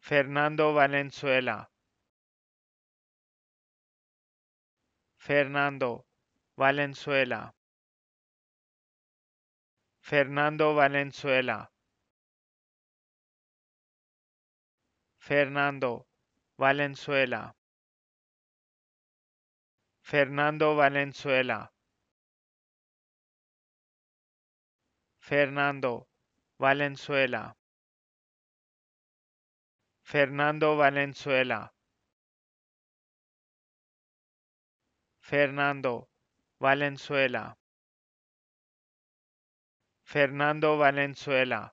Fernando Valenzuela. Fernando Valenzuela. Fernando Valenzuela. Fernando Valenzuela. Fernando Valenzuela. Fernando Valenzuela. Fernando Valenzuela. Fernando Valenzuela. Fernando Valenzuela.